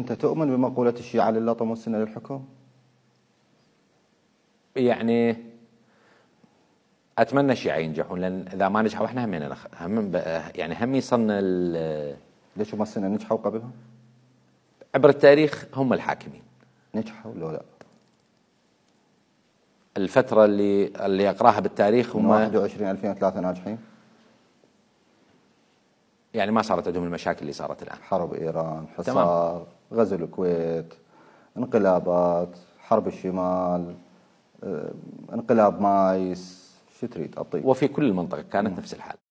أنت تؤمن بمقولة الشيعة لله السنة للحكم؟ يعني أتمنى الشيعة ينجحون لأن إذا ما نجحوا إحنا همين هم يعني هم يصلنا ليش هم السنة نجحوا قبلهم؟ عبر التاريخ هم الحاكمين نجحوا ولا لا؟ الفترة اللي اللي أقراها بالتاريخ هم 21 2003 ناجحين؟ يعني ما صارت عندهم المشاكل اللي صارت الآن حرب إيران حصار تمام. غزو الكويت انقلابات حرب الشمال آه، انقلاب مايس شو تريد اعطيك وفي كل المنطقه كانت نفس الحال